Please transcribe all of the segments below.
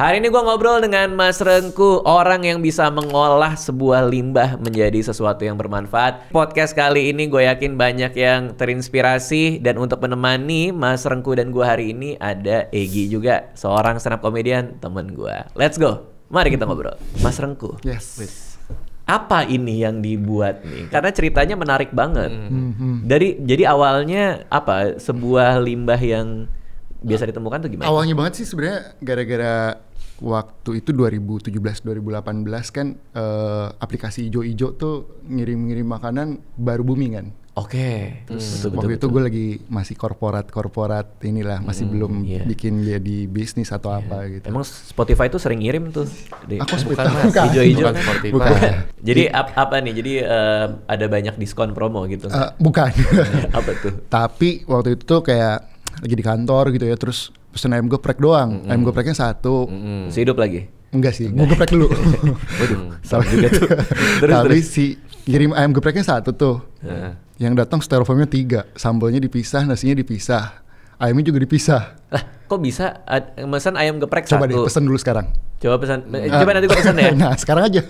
Hari ini gue ngobrol dengan Mas Rengku, orang yang bisa mengolah sebuah limbah menjadi sesuatu yang bermanfaat. Podcast kali ini gue yakin banyak yang terinspirasi dan untuk menemani Mas Rengku dan gue hari ini ada Egi juga, seorang stand komedian comedian temen gue. Let's go, mari kita ngobrol. Mas Rengku. Yes. Please apa ini yang dibuat nih? Karena ceritanya menarik banget. Hmm. Mm-hmm. Dari jadi awalnya apa sebuah limbah yang biasa ditemukan tuh gimana? Awalnya banget sih sebenarnya gara-gara waktu itu 2017 2018 kan uh, aplikasi ijo-ijo tuh ngirim-ngirim makanan baru booming kan. Oke. Okay. Terus hmm. waktu betul, itu gue lagi masih korporat-korporat inilah masih hmm, belum yeah. bikin jadi bisnis atau yeah. apa iya. gitu. Emang Spotify itu sering ngirim tuh. Di, Aku bukan, ijo-ijo hijau-hijau Spotify. Bukan. jadi ap apa nih? Jadi uh, ada banyak diskon promo gitu. Uh, bukan. apa tuh? Tapi waktu itu tuh kayak lagi di kantor gitu ya terus pesen ayam geprek doang. Mm -hmm. Ayam gepreknya satu. Mm -hmm. Sehidup lagi? Enggak sih, mau geprek dulu. Waduh, salah juga tuh. terus, Tapi terus. si kirim ayam gepreknya satu tuh. Yeah. Yang datang styrofoamnya tiga, sambalnya dipisah, nasinya dipisah. Ayamnya juga dipisah. Lah, kok bisa pesan ayam geprek Coba satu? Coba deh, pesan dulu sekarang. Coba pesan. Nah. Coba nanti gue pesan ya. nah, sekarang aja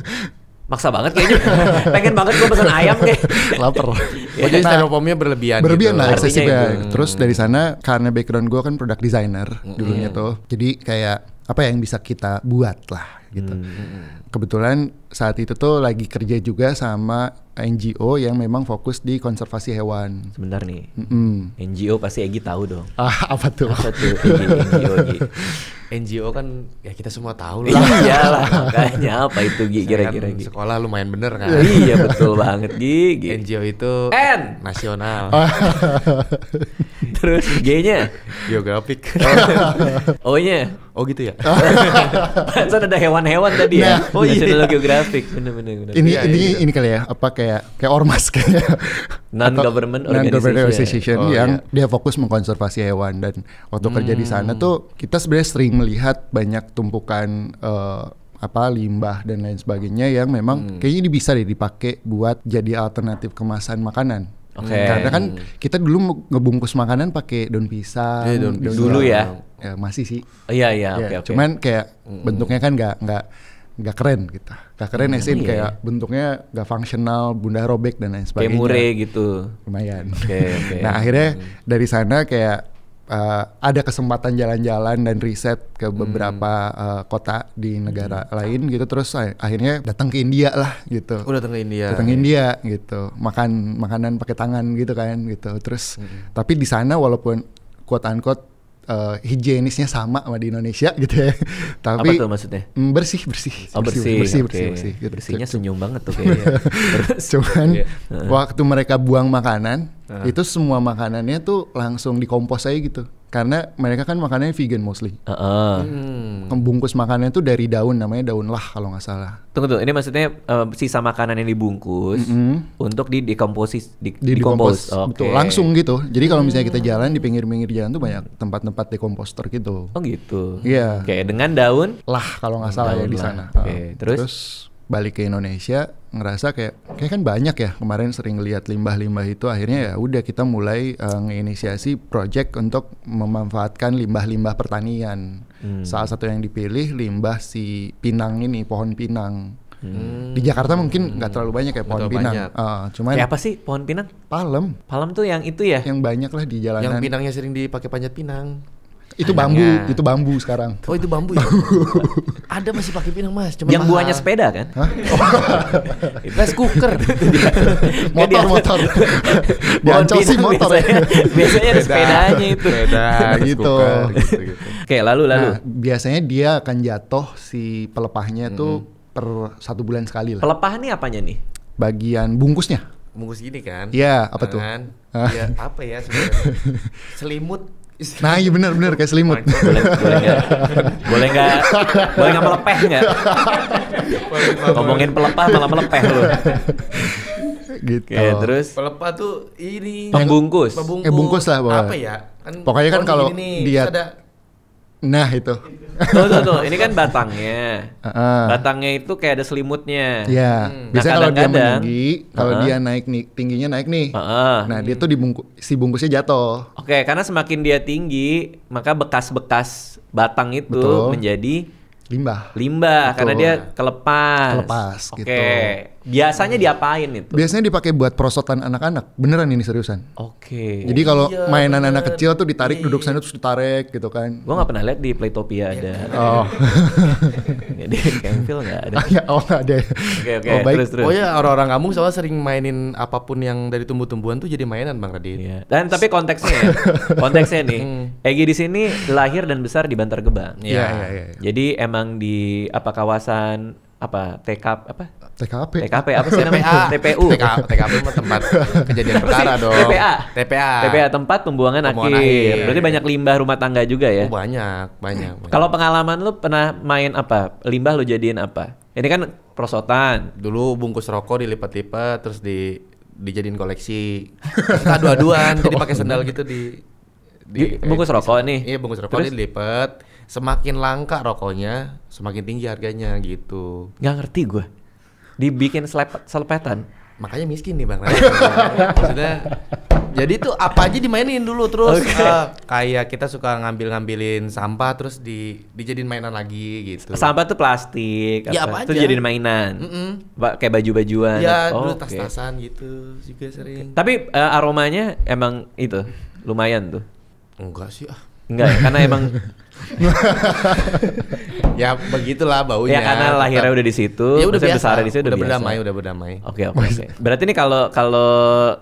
maksa banget kayaknya. Pengen banget gue pesen ayam kayak. lapar. ya, jadi iya. stand berlebihan. Berlebihan gitu. lah, eksesif ya. Hmm. Terus dari sana karena background gue kan product designer hmm. dulunya tuh. Jadi kayak apa ya yang bisa kita buat lah gitu. Hmm, hmm, hmm. Kebetulan saat itu tuh lagi kerja juga sama NGO yang memang fokus di konservasi hewan. Sebentar nih. Mm-mm. NGO pasti Egi tahu dong. Ah, apa tuh? Apa tuh NGO, NGO, NGO kan ya kita semua tahu lah. Iyalah, makanya apa itu Gi kira-kira kan Gi? Sekolah lumayan bener kan? iya, iya betul banget Gi. NGO itu N nasional. Ah. Terus G-nya geografik. Oh, O-nya. Oh gitu ya. Pantesan ada hewan hewan-hewan tadi ya. nah, ya. Oh iya. National Geographic. Benar-benar. Ini ya, ini ya, ini kali ya apa kayak kayak ormas kayak non government non government organization ya. oh, iya. dia fokus mengkonservasi hewan dan waktu hmm. kerja di sana tuh hmm. kita sebenarnya sering melihat banyak tumpukan uh, apa limbah dan lain sebagainya yang memang hmm. kayaknya ini bisa deh dipakai buat jadi alternatif kemasan makanan. Okay. Karena kan kita dulu ngebungkus makanan pakai daun pisang. yeah, daun pisang. Dulu ya ya, masih sih. Oh, iya iya. Ya, okay, okay. Cuman kayak mm-hmm. bentuknya kan nggak nggak nggak keren gitu. Gak keren hmm, iya. kayak iya. bentuknya nggak fungsional, bunda robek dan lain sebagainya. Kayak mure gitu. Lumayan. Okay, okay. nah akhirnya hmm. dari sana kayak uh, ada kesempatan jalan-jalan dan riset ke mm. beberapa hmm. uh, kota di negara hmm. lain gitu. Terus akhirnya datang ke India lah gitu. udah oh, datang ke India. Datang ke iya. India gitu. Makan makanan pakai tangan gitu kan gitu. Terus hmm. tapi di sana walaupun kuat unquote uh, higienisnya sama sama di Indonesia gitu ya. Tapi Apa tuh maksudnya? Mm, bersih, bersih. Oh, bersih. Bersih, bersih, okay. bersih, bersih gitu. Bersihnya senyum banget tuh kayaknya. Cuman yeah. waktu mereka buang makanan uh. itu semua makanannya tuh langsung dikompos aja gitu karena mereka kan makanannya vegan mostly. Uh -uh. Hmm. Bungkus makanannya tuh dari daun namanya daun lah kalau nggak salah. Tunggu tunggu ini maksudnya uh, sisa makanan yang dibungkus mm -hmm. untuk di dekomposis di, di dikompos. Okay. Betul, langsung gitu. Jadi kalau misalnya kita hmm. jalan di pinggir-pinggir jalan tuh banyak tempat-tempat dekomposter gitu. Oh gitu. Iya. Yeah. Kayak dengan daun lah kalau nggak salah daun ya di sana. Oke, okay. Nah, terus, terus balik ke Indonesia ngerasa kayak kayak kan banyak ya kemarin sering lihat limbah-limbah itu akhirnya ya udah kita mulai uh, nginisiasi project untuk memanfaatkan limbah-limbah pertanian. Hmm. Salah satu yang dipilih limbah si pinang ini pohon pinang. Hmm. Di Jakarta mungkin nggak hmm. terlalu banyak kayak ya pohon pinang. Uh, cuman kayak eh, apa sih pohon pinang? Palem. Palem tuh yang itu ya? Yang banyak lah di jalanan. Yang pinangnya sering dipakai panjat pinang. Itu bambu, itu bambu sekarang. Oh, itu bambu ya. Ada masih pakai pinang, Mas. Cuma yang buahnya sepeda kan? Hah? Oh. Rice cooker. motor motor. Diancol sih motor. Ya. Biasanya, biasanya ada sepedanya itu. Sepeda gitu. gitu, gitu. Oke, lalu lalu. Nah, biasanya dia akan jatuh si pelepahnya hmm. tuh per satu bulan sekali lah. Pelepah nih apanya nih? Bagian bungkusnya bungkus gini kan? Iya, apa tuh? Kan? Iya, apa ya sebenarnya? Selimut Nah iya benar benar kayak selimut. Boleh nggak? Boleh nggak? Boleh nggak melepeh nggak? Ngomongin pelepah malah melepeh loh. gitu. Oke, terus pelepah tuh ini pembungkus. Pembungkus. Eh, bungkus lah pokoknya. Apa ya? Kan Pokoknya kan kalau dia ada Nah itu. Tuh tuh tuh, ini kan batangnya. Uh-uh. Batangnya itu kayak ada selimutnya. Iya. Hmm. Biasanya nah, kalau dia meninggi, kalau uh-huh. dia naik nih tingginya naik nih. Uh-huh. Nah dia tuh dibungkus, si bungkusnya jatuh. Oke, okay, karena semakin dia tinggi, maka bekas-bekas batang itu Betul. menjadi limbah. Limbah, Betul. karena dia kelepas. Kelepas. Oke. Okay. Gitu Biasanya hmm. diapain itu? Biasanya dipakai buat prosotan anak-anak. Beneran ini seriusan. Oke. Okay. Jadi kalau iya, mainan bener. anak kecil tuh ditarik iya, duduk iya. sana terus ditarik gitu kan. Gua nggak pernah lihat di Playtopia iya, ada. Oh. Jadi Kenville nggak ada. ya, oh nggak ada. Oke okay, oke. Okay. Oh, Terus, terus. Oh ya orang-orang kamu soalnya sering mainin apapun yang dari tumbuh-tumbuhan tuh jadi mainan Bang Radit. Iya. Dan tapi konteksnya ya, konteksnya nih. Hmm. Egi di sini lahir dan besar di Bantar Gebang. Iya iya iya. Ya. Jadi emang di apa kawasan apa TK apa TKP. TKP apa sih namanya? TPU. tkp TKP tempat kejadian perkara dong. TPA. TPA. TPA tempat pembuangan, pembuangan akhir. akhir. Berarti banyak limbah rumah tangga juga ya? Oh, banyak, banyak. banyak. Kalau pengalaman lu pernah main apa? Limbah lu jadiin apa? Ini kan prosotan. Dulu bungkus rokok dilipat-lipat terus di dijadiin koleksi. Kita dua-duaan jadi pakai sendal gitu di di, bungkus bungkus rokok nih. Iya, bungkus rokok ini dilipat. Semakin langka rokoknya, semakin tinggi harganya gitu. Gak ngerti gue dibikin selepetan. Makanya miskin nih Bang. Maksudnya jadi tuh apa aja dimainin dulu terus okay. uh, kayak kita suka ngambil-ngambilin sampah terus di dijadiin mainan lagi gitu. Sampah tuh plastik ya, apa, jadiin mainan. Mm -mm. kayak baju-bajuan. Ya, oh, dulu okay. tas-tasan gitu juga sering. Okay. Tapi uh, aromanya emang itu lumayan tuh. Enggak sih ah. Enggak, ya, karena emang ya begitulah baunya. Ya karena lahirnya udah di situ, ya udah biasa, besar di situ udah, udah berdamai, udah berdamai. Oke, okay, oke. Okay, Berarti ini kalau kalau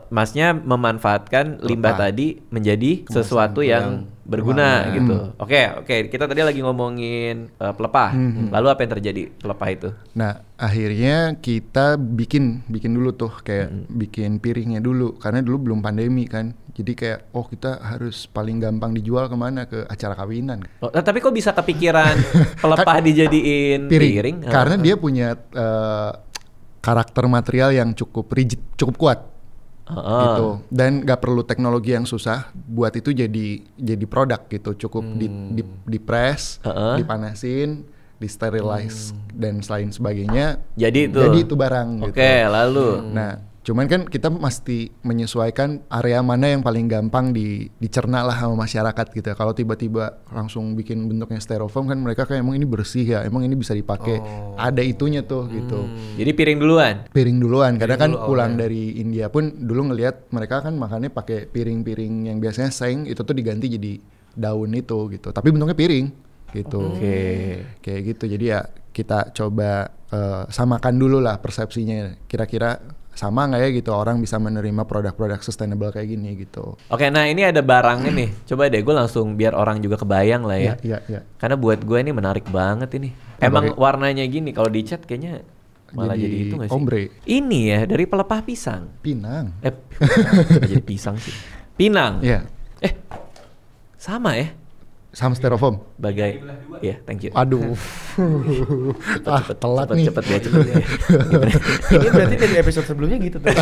Masnya memanfaatkan limbah tadi menjadi Kemasan sesuatu yang, yang berguna gitu. Oke, hmm. oke. Okay. Kita tadi lagi ngomongin uh, pelepah. Hmm, hmm. Lalu apa yang terjadi pelepah itu? Nah, akhirnya kita bikin bikin dulu tuh kayak hmm. bikin piringnya dulu karena dulu belum pandemi kan. Jadi kayak oh kita harus paling gampang dijual kemana ke acara kawinan. Oh, nah, tapi kok bisa kepikiran kan pelepah dijadiin piring? piring? Ah, Karena uh, dia punya uh, karakter material yang cukup rigid, cukup kuat. Uh, gitu dan nggak perlu teknologi yang susah buat itu jadi jadi produk gitu cukup hmm. di, di di press uh, dipanasin disterilize hmm. dan selain sebagainya jadi itu jadi itu barang oke okay, gitu. lalu nah Cuman kan kita mesti menyesuaikan area mana yang paling gampang di, dicerna lah sama masyarakat gitu. Ya. Kalau tiba-tiba langsung bikin bentuknya styrofoam kan mereka kayak emang ini bersih ya, emang ini bisa dipakai. Oh. Ada itunya tuh gitu. hmm. gitu. Jadi piring duluan. Piring duluan. Piring Karena kan pulang okay. dari India pun dulu ngelihat mereka kan makannya pakai piring-piring yang biasanya seng itu tuh diganti jadi daun itu gitu. Tapi bentuknya piring gitu. Oke. Okay. Kayak gitu. Jadi ya kita coba uh, samakan dulu lah persepsinya kira-kira sama nggak ya gitu orang bisa menerima produk-produk sustainable kayak gini gitu. Oke, nah ini ada barangnya nih. Coba deh gue langsung biar orang juga kebayang lah ya. Iya, iya, iya. Karena buat gue ini menarik banget ini. Emang Oke. warnanya gini kalau dicat kayaknya malah jadi, jadi itu gak sih? Ombre. Ini ya dari pelepah pisang. Pinang. Eh, jadi pisang sih. Pinang. Iya. Eh, sama ya? sama styrofoam bagai ya yeah, thank you aduh cepet, ah, cepet, telat cepet, nih cepet, cepet, cepet ya, cepet ya. ini berarti dari episode sebelumnya gitu tuh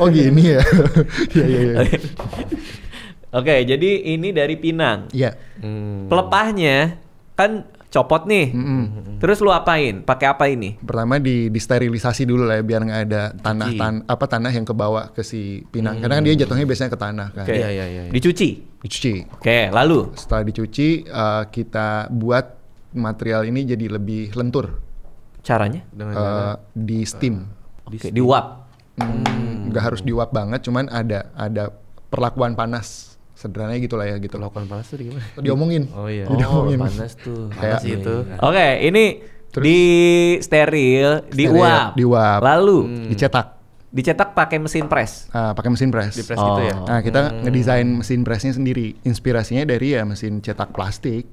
oh gini ya iya iya iya oke jadi ini dari Pinang iya yeah. hmm. pelepahnya kan copot nih. Mm-hmm. Terus lu apain? Pakai apa ini? Pertama di sterilisasi dulu lah ya biar nggak ada tanah tan apa tanah yang kebawa ke si pinang. Mm. Karena kan dia jatuhnya biasanya ke tanah kan. Okay. Ya, ya, ya, ya. Dicuci. Dicuci. Oke, okay, lalu setelah dicuci uh, kita buat material ini jadi lebih lentur. Caranya? uh, di steam. Uh, okay, di uap. Hmm, nggak hmm, Gak harus diuap banget, cuman ada ada perlakuan panas sederhananya gitu lah ya gitu. Loh, panas tuh gimana? Diomongin. Oh iya. Diomongin. Oh, panas tuh. Panas Kayak, itu. Oke, okay, ini Terus, di steril, steril, di uap, Lalu hmm. dicetak. Dicetak pakai mesin press. Ah, pakai mesin press. Di press oh. gitu ya. Oh. Nah, kita hmm. ngedesain mesin pressnya sendiri. Inspirasinya dari ya mesin cetak plastik.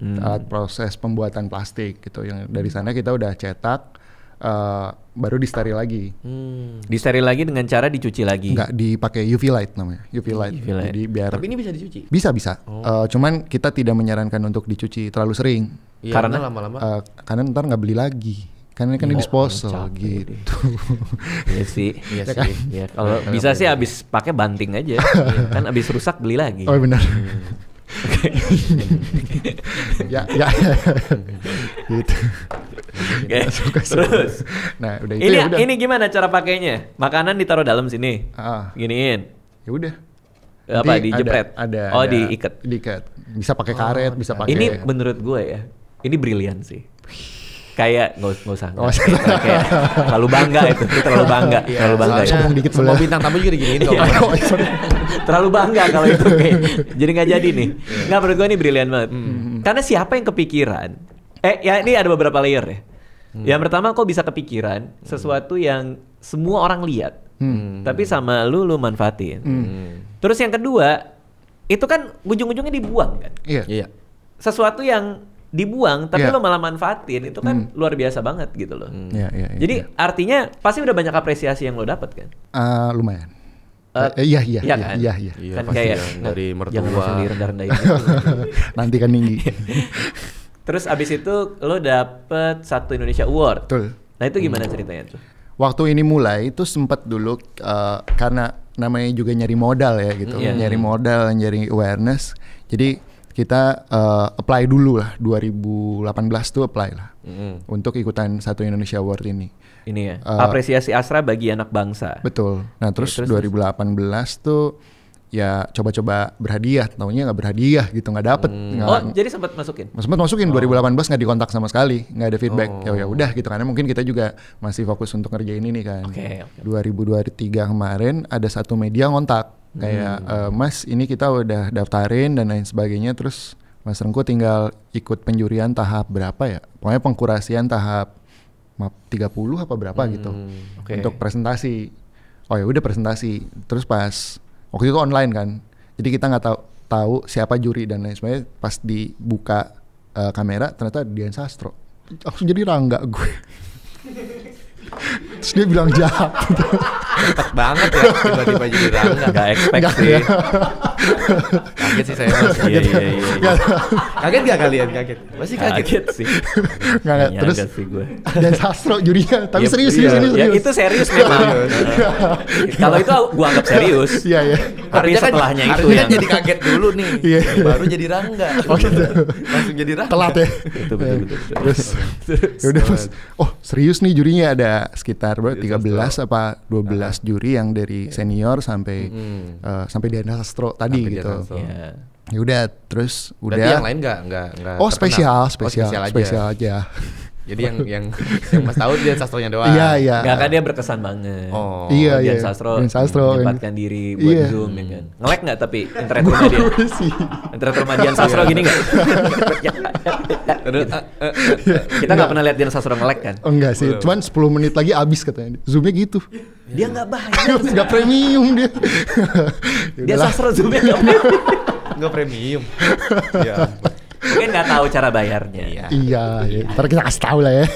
Hmm. Ah, proses pembuatan plastik gitu. Yang dari sana kita udah cetak, uh, baru steril lagi. Hmm. steril lagi dengan cara dicuci lagi. Enggak, dipakai UV light namanya. UV hmm, light. UV light. Jadi biar Tapi ini bisa dicuci. Bisa, bisa. Oh. Uh, cuman kita tidak menyarankan untuk dicuci terlalu sering. Ya, karena lama-lama uh, karena ntar nggak beli lagi. Karena kan ini ya, disposal gitu. Iya sih, iya ya sih. Kan? Ya, kalau bisa sih habis pakai banting aja. kan habis rusak beli lagi. Oh, benar. Hmm. ya, ya. gitu okay. Terus. Nah, udah itu ini, ya udah. Ini gimana cara pakainya? Makanan ditaruh dalam sini. Ah. Giniin. Ya udah. Apa dijepret? Ada, oh, ada. Oh, diikat. Diikat. Bisa pakai karet, oh, bisa pakai. Ini menurut gue ya. Ini brilian sih kayak nggak usah nggak oh, usah kayak, terlalu bangga itu terlalu bangga ya, terlalu bangga ya. dikit semua bintang tamu juga diginiin kalau iya. oh, iya, terlalu bangga kalau itu kayak jadi nggak jadi nih iya. nggak menurut gue ini brilian banget hmm. karena siapa yang kepikiran eh ya ini ada beberapa layer ya Hmm. Yang pertama kok bisa kepikiran hmm. sesuatu yang semua orang lihat, hmm. tapi sama lu lu manfaatin. Hmm. Terus yang kedua, itu kan ujung-ujungnya dibuang kan? Iya. Yeah. Sesuatu yang dibuang tapi yeah. lo malah manfaatin itu kan hmm. luar biasa banget gitu loh. Hmm. Iya, Yeah, yeah, yeah, Jadi yeah. artinya pasti udah banyak apresiasi yang lo dapat kan? Uh, lumayan. Uh, eh, eh iya, iya iya iya kan? iya iya. Kan, iya, iya, kayak iya, dari mertua. sendiri iya, iya, iya, Nanti kan tinggi. Terus abis itu lo dapet satu Indonesia Award. Betul. Nah itu gimana hmm. ceritanya tuh? Waktu ini mulai itu sempat dulu uh, karena namanya juga nyari modal ya gitu, yeah. nyari modal, nyari awareness. Jadi kita uh, apply dulu lah 2018 tuh apply lah mm. untuk ikutan satu Indonesia Award ini. Ini ya. Uh, Apresiasi Asra bagi anak bangsa. Betul. Nah terus, ya, terus 2018 terus. tuh ya coba-coba berhadiah tahunya nggak berhadiah gitu nggak dapet hmm. Gak, oh jadi sempat masukin sempat masukin oh. 2018 nggak dikontak sama sekali nggak ada feedback ya, ya oh. ya udah gitu karena mungkin kita juga masih fokus untuk ngerjain ini kan okay, okay. 2023 kemarin ada satu media ngontak kayak hmm. e, mas ini kita udah daftarin dan lain sebagainya terus Mas Rengku tinggal ikut penjurian tahap berapa ya? Pokoknya pengkurasian tahap map 30 apa berapa gitu hmm, gitu okay. untuk presentasi. Oh ya udah presentasi. Terus pas waktu itu online kan jadi kita nggak tahu tahu siapa juri dan lain sebagainya pas dibuka uh, kamera ternyata Dian Sastro langsung jadi rangga gue Terus dia bilang jahat. Cepet banget ya tiba-tiba jadi Rangga. Gak expect gak, sih. Ya. kaget sih saya. Kaget. Ya? Iya, iya, iya. kaget gak kalian? Kaget. Masih kaget. Kaget sih. Gak, gak. Terus sih gue. Dan Sastro jurinya. Tapi iya, serius, iya. serius, ya, serius. Ya, itu serius memang. Iya. Kalau itu gue anggap serius. Iya, iya. Tapi kan setelahnya itu yang. jadi kaget dulu nih. Iya. Baru jadi Rangga. Oh, gitu. Langsung jadi Rangga. Telat ya. Itu betul, betul. Terus. Yaudah, mas. Oh serius nih jurinya ada sekitar berapa 13 apa 12 belas nah. juri yang dari yeah. senior sampai hmm. uh, sampai Diana Sastro tadi sampai gitu. Yeah. Ya udah terus udah Berarti yang lain enggak enggak enggak Oh, spesial, oh, spesial, oh, spesial aja. Spesial aja. Jadi yang yang yang Mas tahu dia sastronya doang. Iya, iya. Enggak kan dia berkesan banget. Oh. Iya, iya. Sastro. Dian Sastro menyempatkan diri buat iya. Zoom ya kan. Ngelek enggak tapi internet rumah dia? internet rumah Dian Sastro iya. gini enggak? Gitu. Eh, eh, eh, Kita nggak pernah lihat Dian Sastro ngelek kan? Oh, Enggak sih. Iya. Cuman 10 menit lagi habis katanya. Zoomnya gitu. Dia enggak bayar. Enggak premium dia. dia Sastro Zoomnya nggak premium. Nggak premium. Iya. Mungkin nggak tahu cara bayarnya. Iya. iya. Iya. Ntar kita kasih tahu lah ya.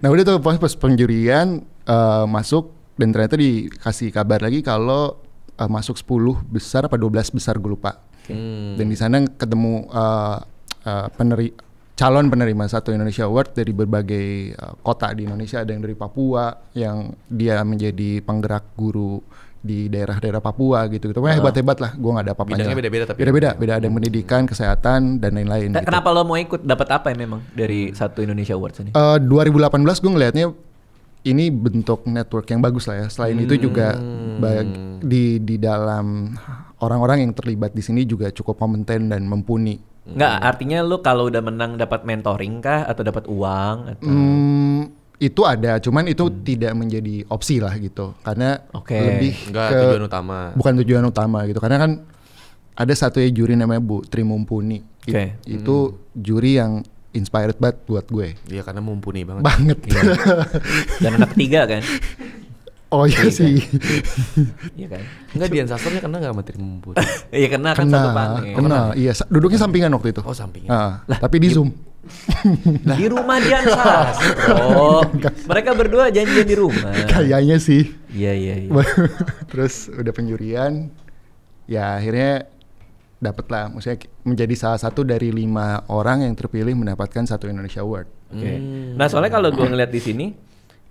Nah udah tuh pas, pas penjurian uh, masuk dan ternyata dikasih kabar lagi kalau uh, masuk 10 besar apa 12 besar gue lupa. Hmm. Dan di sana ketemu uh, uh, peneri calon penerima satu Indonesia Award dari berbagai uh, kota di Indonesia ada yang dari Papua yang dia menjadi penggerak guru di daerah-daerah Papua gitu gitu. Pokoknya ah. hebat-hebat lah. Gue gak ada apa-apa. Bidangnya beda-beda tapi. Ya. Beda-beda. Beda ada pendidikan, kesehatan dan lain-lain. Nah, gitu. Kenapa lo mau ikut? Dapat apa ya memang dari satu Indonesia Awards ini? Uh, 2018 gue ngelihatnya ini bentuk network yang bagus lah ya. Selain hmm. itu juga hmm. bag, di di dalam orang-orang yang terlibat di sini juga cukup kompeten dan mumpuni. Enggak, artinya lu kalau udah menang dapat mentoring kah atau dapat uang atau hmm, itu ada, cuman itu hmm. tidak menjadi opsi lah gitu, karena okay. lebih Enggak, ke tujuan utama. bukan tujuan utama gitu, karena kan ada satu ya juri namanya Bu Tri Mumpuni, okay. It, itu hmm. juri yang inspired banget buat gue. Iya karena mumpuni banget. Banget. Iya. Dan anak ketiga kan. Oh iya sih. Iya kan. Enggak Dian Sastronya kena nggak materi mumpuni? Iya kena kan kena, satu panel. Iya. Kena, iya. Duduknya sampingan waktu itu. Oh, sampingan. Uh, lah, tapi di Zoom Nah. di rumah Dian oh Mereka berdua janjian di rumah. Kayaknya sih. Iya iya. iya. Terus udah penjurian, ya akhirnya dapat lah. Maksudnya menjadi salah satu dari lima orang yang terpilih mendapatkan satu Indonesia Award. Oke. Okay. Hmm. Nah soalnya kalau gue ngeliat di sini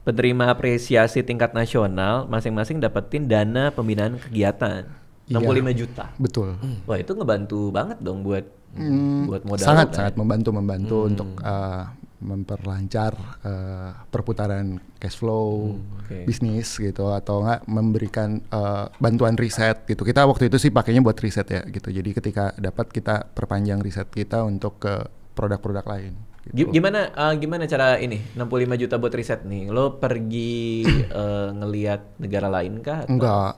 penerima apresiasi tingkat nasional masing-masing dapetin dana pembinaan kegiatan 65 iya, juta. Betul. Wah, itu ngebantu banget dong buat mm, buat modal sangat kan? sangat membantu membantu hmm. untuk uh, memperlancar uh, perputaran cash flow hmm, okay. bisnis gitu atau enggak memberikan uh, bantuan riset gitu kita waktu itu sih pakainya buat riset ya gitu jadi ketika dapat kita perpanjang riset kita untuk ke produk-produk lain Gitu. Gimana uh, gimana cara ini 65 juta buat riset nih? Lo pergi uh, eh, ngelihat negara lain kah? Atau? Enggak.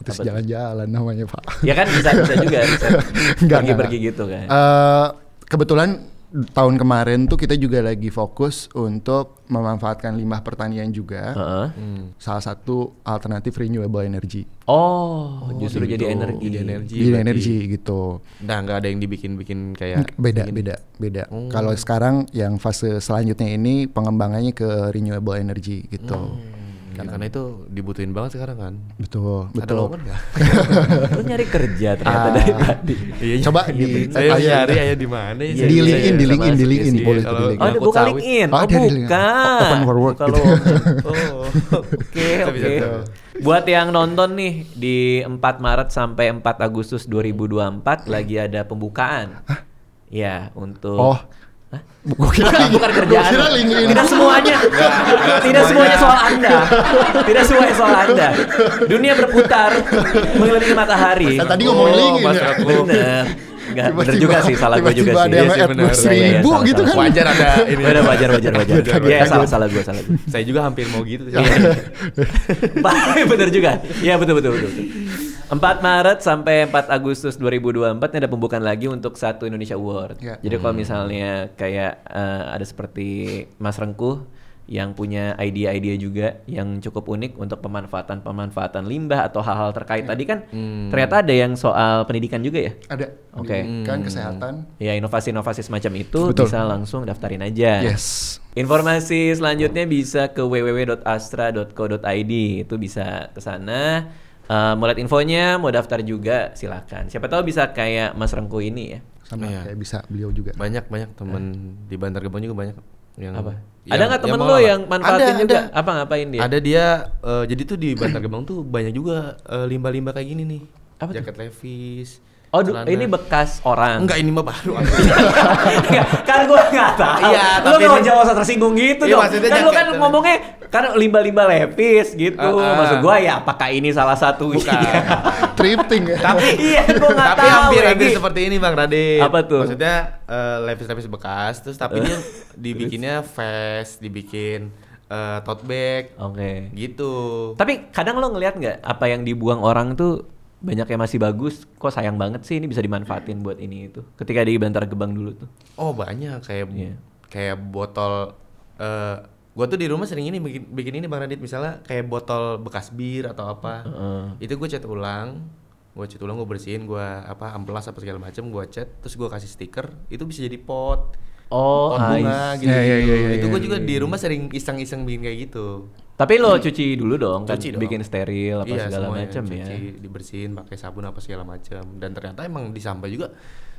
Terus jalan-jalan namanya, Pak. Ya kan bisa bisa juga Bisa enggak, pergi-pergi gitu kan. Uh, kebetulan tahun kemarin tuh kita juga lagi fokus untuk memanfaatkan limbah pertanian juga. Uh-huh. Hmm. Salah satu alternatif renewable energy. Oh, oh justru gitu. jadi energi. Jadi energi. Jadi energi gitu. Nah, nggak ada yang dibikin-bikin kayak beda, bikin. beda, beda. Hmm. Kalau sekarang yang fase selanjutnya ini pengembangannya ke renewable energy gitu. Hmm. Iya, karena, karena itu dibutuhin banget sekarang kan betul ada betul lowongan nggak lu nyari kerja ternyata ah. dari tadi iya, iya. coba di saya iya, ya? nyari ayah di mana ya, di linkin di linkin di linkin boleh di linkin oh bukan linkin oh, oh bukan open for work gitu oke oke buat yang nonton nih di 4 Maret sampai 4 Agustus 2024 lagi ada pembukaan ya untuk oh Hah? Bukan, bukan kerjaan. Kira Tidak semuanya. tidak semuanya soal Anda. Tidak semuanya soal Anda. Dunia berputar mengelilingi matahari. tadi ngomongin oh, LinkedIn. Bener. Enggak, bener juga sih, salah gue juga sih. Tiba-tiba ada iya bener. Iya, iya, seribu ya, gitu kan. Wajar ada ini. wajar, wajar, wajar. Iya, salah, salah gue, salah Saya juga hampir mau gitu. Iya, bener juga. Iya, betul, betul, betul. 4 Maret sampai 4 Agustus 2024 ini ada pembukaan lagi untuk satu Indonesia Award. Yeah. Jadi kalau hmm. misalnya kayak uh, ada seperti Mas Rengkuh yang punya ide-ide juga yang cukup unik untuk pemanfaatan-pemanfaatan limbah atau hal-hal terkait. yeah. Tadi kan hmm. ternyata ada yang soal pendidikan juga ya? Ada. Oke. Okay. Pendidikan, hmm. kesehatan. Ya, inovasi-inovasi semacam itu Betul. bisa langsung daftarin aja. Yes. Informasi selanjutnya bisa ke www.astra.co.id. Itu bisa ke sana. Uh, mau lihat infonya, mau daftar juga silakan. Siapa tahu bisa kayak Mas Rengku ini ya. Sama ya. kayak bisa beliau juga. Banyak banyak teman eh. di Bantar Gebang juga banyak yang apa? Yang, ada nggak temen yang lo yang manfaatin ada, juga? Ada. Apa ngapain dia? Ada dia. Uh, jadi tuh di Bantar Gebang tuh banyak juga uh, limbah-limbah kayak gini nih. Apa Jaket tuh? Levis Oh, celana. ini bekas orang. Enggak, ini mah baru. Enggak, kan gua enggak tahu. Iya, lu tapi lu ini... jangan usah tersinggung gitu iya, dong. Kan lu kan ngomongnya kan limba-limba lepis gitu. Uh, uh. Maksud gua ya apakah ini salah satu Bukan. ya. tapi iya gua enggak tahu. Tapi hampir ini seperti ini Bang Rade. Apa tuh? Maksudnya uh, lepis-lepis bekas terus tapi dia eh. dibikinnya face, dibikin uh, tote bag. Oke. Okay. Gitu. Tapi kadang lo ngelihat nggak apa yang dibuang orang tuh banyak yang masih bagus kok sayang banget sih ini bisa dimanfaatin buat ini itu ketika di Bantar Gebang dulu tuh oh banyak kayak yeah. kayak botol uh, eh, gue tuh di rumah sering ini bikin, bikin ini bang Radit misalnya kayak botol bekas bir atau apa uh. itu gue cat ulang gue cat ulang gue bersihin gue apa amplas apa segala macam gue cat terus gue kasih stiker itu bisa jadi pot oh pot bunga gitu, yeah, yeah, yeah, yeah, itu gue yeah, juga yeah. di iya. rumah sering iseng-iseng bikin kayak gitu tapi lo hmm. cuci dulu dong, kan cuci kan dong. bikin steril apa iya, segala macam ya. Cuci, dibersihin pakai sabun apa segala macam. Dan ternyata emang di sampah juga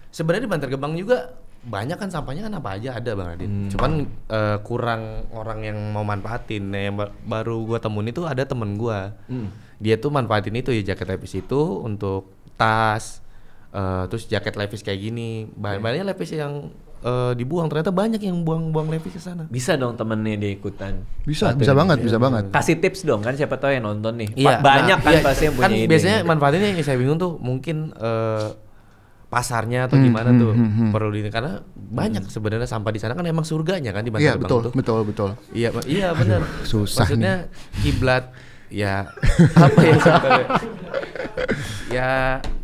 sebenarnya di Bantar Gebang juga banyak kan sampahnya kan apa aja ada Bang Adit. Hmm. Cuman uh, kurang orang yang mau manfaatin. Nah, yang baru gua temuin itu ada temen gua. Hmm. Dia tuh manfaatin itu ya jaket Levi's itu untuk tas uh, terus jaket Levi's kayak gini. Bahan-bahannya Levi's yang uh, dibuang ternyata banyak yang buang-buang Levi ke sana bisa dong temennya dia ikutan bisa Satu bisa banget bisa iya. banget kasih tips dong kan siapa tahu yang nonton nih iya, banyak nah, kan iya, pasti yang punya kan ini biasanya gitu. manfaatnya yang saya bingung tuh mungkin uh, pasarnya atau hmm, gimana hmm, tuh hmm, hmm. perlu ini karena banyak hmm. sebenarnya sampah di sana kan emang surganya kan di mana Iya betul, tuh. betul betul iya iya benar susah maksudnya nih. kiblat ya apa ya ya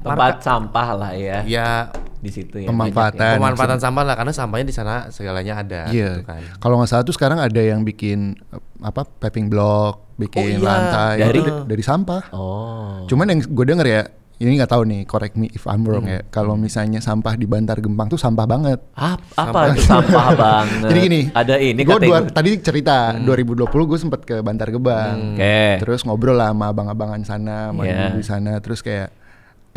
tempat sampah lah ya ya di situ ya. Pemanfaatan. Ya. Pemanfaatan sampah lah karena sampahnya di sana segalanya ada. Iya. Yeah. Gitu kan. Kalau nggak salah tuh sekarang ada yang bikin apa paving block, bikin oh, iya. lantai dari dari sampah. Oh. Cuman yang gue denger ya ini nggak tahu nih, correct me if I'm wrong hmm. ya. Kalau misalnya sampah di Bantar Gempang tuh sampah banget. Ah, apa itu sampah banget? Jadi gini, ada ini gue dua, tadi cerita hmm. 2020 gue sempet ke Bantar Gebang, hmm. okay. terus ngobrol lah sama abang-abangan sana, sama yeah. di sana, terus kayak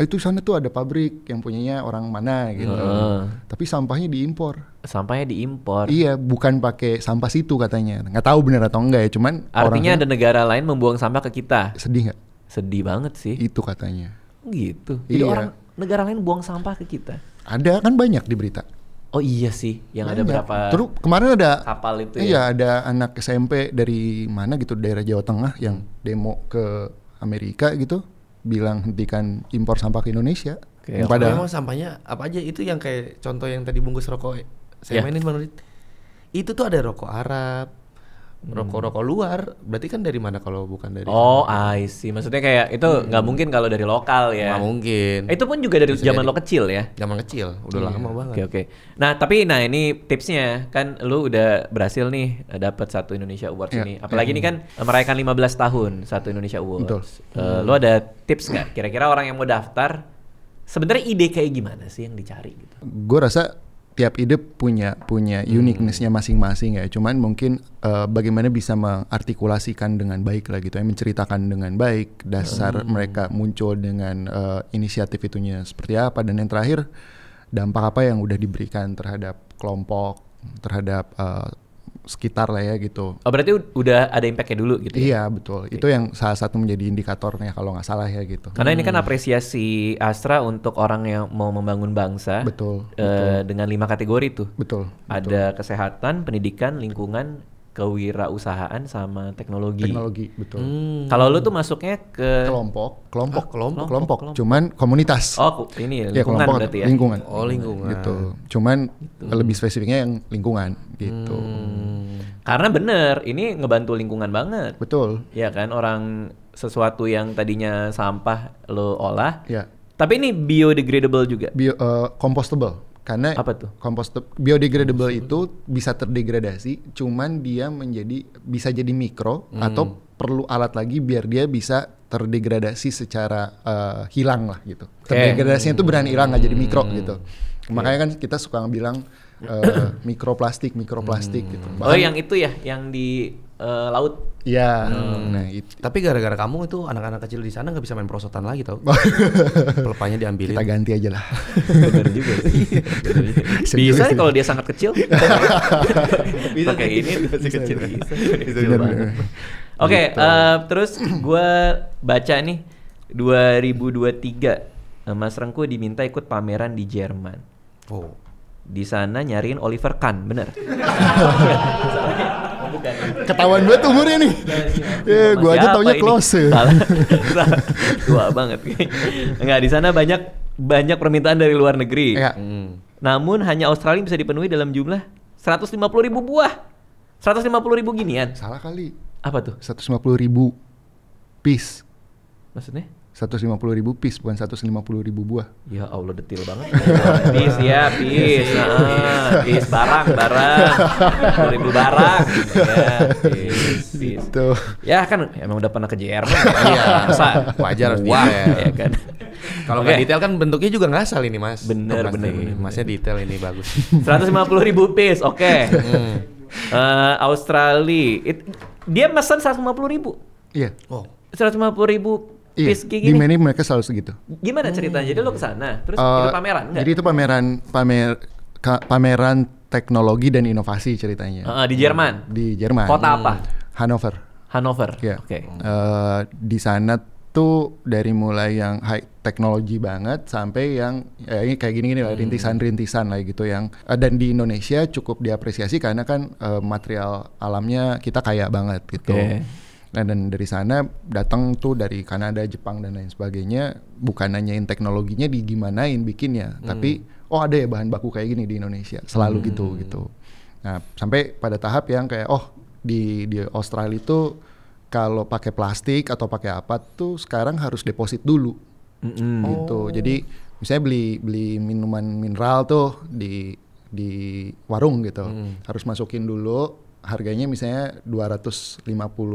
Eh, itu sana tuh ada pabrik yang punyanya orang mana gitu. Hmm. Tapi sampahnya diimpor. Sampahnya diimpor. Iya, bukan pakai sampah situ katanya. Nggak tahu bener atau enggak ya, cuman artinya ada negara lain membuang sampah ke kita. Sedih nggak? Sedih banget sih. Itu katanya. Oh, gitu. Jadi iya. orang negara lain buang sampah ke kita. Ada kan banyak di berita. Oh iya sih, yang banyak. ada berapa? Terus kemarin ada kapal itu ya. Iya, ada anak SMP dari mana gitu, daerah Jawa Tengah yang demo ke Amerika gitu bilang hentikan impor sampah ke Indonesia. Okay. yang pada emang sampahnya apa aja itu yang kayak contoh yang tadi bungkus rokok saya yeah. mainin menurut Itu tuh ada rokok Arab, Hmm. rokok-rokok luar berarti kan dari mana kalau bukan dari Oh, sana. I see. Maksudnya kayak itu hmm. nggak hmm. mungkin kalau dari lokal ya. Nggak mungkin. Itu pun juga dari zaman lo kecil ya. Zaman kecil, udah yeah. lama banget. Oke, okay, oke. Okay. Nah, tapi nah ini tipsnya kan lu udah berhasil nih eh, dapat satu Indonesia Awards yeah. ini. Apalagi yeah. ini kan mm-hmm. merayakan 15 tahun satu Indonesia Awards. Betul. Uh, hmm. lu ada tips nggak kira-kira orang yang mau daftar sebenarnya ide kayak gimana sih yang dicari gitu? Gue rasa tiap ide punya punya hmm. uniquenessnya masing-masing ya. Cuman mungkin uh, bagaimana bisa mengartikulasikan dengan baik lah gitu ya, menceritakan dengan baik dasar hmm. mereka muncul dengan uh, inisiatif itunya seperti apa dan yang terakhir dampak apa yang udah diberikan terhadap kelompok, terhadap uh, sekitar lah ya gitu. Oh berarti udah ada impactnya dulu gitu? Ya? Iya betul. Itu yang salah satu menjadi indikatornya kalau nggak salah ya gitu. Karena hmm. ini kan hmm. apresiasi Astra untuk orang yang mau membangun bangsa. Betul. Uh, betul. Dengan lima kategori tuh. Betul. Ada betul. kesehatan, pendidikan, lingkungan, kewirausahaan sama teknologi. Teknologi, betul. Hmm. Kalau lu tuh masuknya ke kelompok, kelompok, ah, kelompok, kelompok, kelompok, Cuman komunitas. Oh, ini ya, lingkungan ya, berarti ya. Lingkungan. Oh, lingkungan. Gitu. Cuman gitu. lebih spesifiknya yang lingkungan gitu. Hmm. Karena bener, ini ngebantu lingkungan banget. Betul. Ya kan orang sesuatu yang tadinya sampah lo olah. Ya. Tapi ini biodegradable juga. Bio uh, compostable. Karena apa tuh? Kompost biodegradable Kompos itu bisa terdegradasi, cuman dia menjadi bisa jadi mikro hmm. atau perlu alat lagi biar dia bisa terdegradasi secara uh, hilang lah gitu. Okay. Terdegradasinya itu berani hilang nggak hmm. jadi mikro hmm. gitu. Okay. Makanya kan kita suka bilang uh, mikroplastik, mikroplastik hmm. gitu. Oh, Bahkan, oh yang itu ya, yang di uh, laut. ya. Hmm. Nah, itu. Tapi gara-gara kamu itu anak-anak kecil di sana nggak bisa main perosotan lagi tau? Pelepahnya diambilin. Kita ganti aja lah. Bener juga. Sih. bisa kalau dia sangat kecil. bisa pakai ini masih kecil. Bisa. bisa. Oke, okay, gitu. uh, eh, terus gue baca nih 2023 uh, Mas Rengku diminta ikut pameran di Jerman. Oh. Di sana nyariin Oliver Kahn, bener? Iya, bukan. Ketahuan banget umurnya nih. Ya, gua aja taunya close. Tua banget. Enggak di sana banyak banyak permintaan dari luar negeri. Ya. Hmm. Namun hanya Australia bisa dipenuhi dalam jumlah 150 ribu buah. 150 ribu ginian. Salah kali. Apa tuh? 150 ribu piece. Maksudnya? 150 ribu piece bukan 150 ribu buah. Ya Allah detil banget. piece ya piece, nah, piece barang barang, 150 ribu barang. Gitu ya, piece, piece. Gitu. Ya kan emang udah pernah ke JR. Iya, masa wajar harus Wah, ya. ya kan. Kalau okay. detail kan bentuknya juga asal ini mas. Bener oh, bener, bener. Masnya detail ini bagus. 150 ribu piece, oke. Okay. hmm. uh, Australia, It, dia pesan 150 ribu. Iya. Yeah. Oh. 150 ribu iya, piece kayak gini. Di menu mereka selalu segitu. Gimana ceritanya? Jadi lo kesana, terus uh, eh, itu pameran nggak? Jadi itu pameran pamer ka, pameran teknologi dan inovasi ceritanya. Uh, di Jerman. Iya, di Jerman. Kota apa? Hannover. Hannover. Yeah. Oke. Okay. Uh, eh, di sana tuh dari mulai yang high teknologi banget sampai yang ya ini kayak gini-gini lah hmm. rintisan-rintisan lah gitu yang eh, dan di Indonesia cukup diapresiasi karena kan uh, material alamnya kita kaya banget gitu. Okay Nah dan dari sana datang tuh dari Kanada, Jepang dan lain sebagainya bukan nanyain teknologinya di gimanain bikinnya, hmm. tapi oh ada ya bahan baku kayak gini di Indonesia selalu hmm. gitu gitu. Nah sampai pada tahap yang kayak oh di di Australia itu kalau pakai plastik atau pakai apa tuh sekarang harus deposit dulu hmm gitu. Oh. Jadi misalnya beli beli minuman mineral tuh di di warung gitu hmm. harus masukin dulu harganya misalnya 250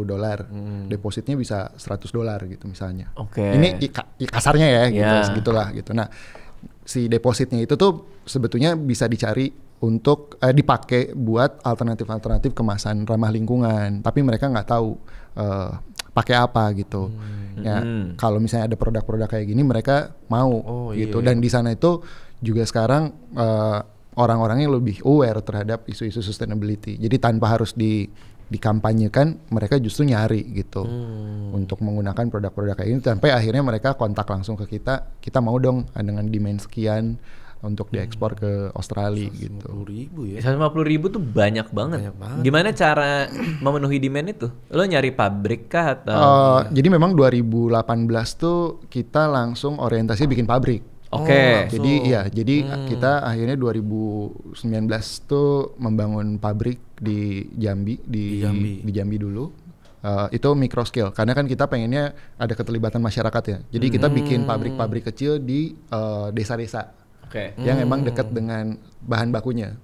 dolar, hmm. depositnya bisa 100 dolar gitu misalnya. Oke. Okay. Ini kasarnya ya gitu yeah. Ya. gitu. Nah, si depositnya itu tuh sebetulnya bisa dicari untuk eh, dipakai buat alternatif-alternatif kemasan ramah lingkungan, tapi mereka nggak tahu uh, pakai apa gitu. Hmm. Ya, hmm. kalau misalnya ada produk-produk kayak gini mereka mau oh, gitu. Iya. Dan iya. di sana itu juga sekarang uh, orang-orang yang lebih aware terhadap isu-isu sustainability. Jadi tanpa harus di dikampanyekan, mereka justru nyari gitu hmm. untuk menggunakan produk-produk kayak ini sampai akhirnya mereka kontak langsung ke kita, kita mau dong dengan demand sekian untuk hmm. diekspor ke Australia gitu. ribu ya. 150 ribu tuh banyak banget. Banyak banget. Gimana cara memenuhi demand itu? Lo nyari pabrik kah atau? Uh, Jadi memang 2018 tuh kita langsung orientasi bikin pabrik Oke. Okay. Oh, jadi iya, jadi hmm. kita akhirnya 2019 tuh membangun pabrik di Jambi di di Jambi, di Jambi dulu. Uh, itu micro scale karena kan kita pengennya ada keterlibatan masyarakat ya. Jadi hmm. kita bikin pabrik-pabrik kecil di eh, desa-desa. Uh, Okay. Yang hmm. emang dekat dengan bahan bakunya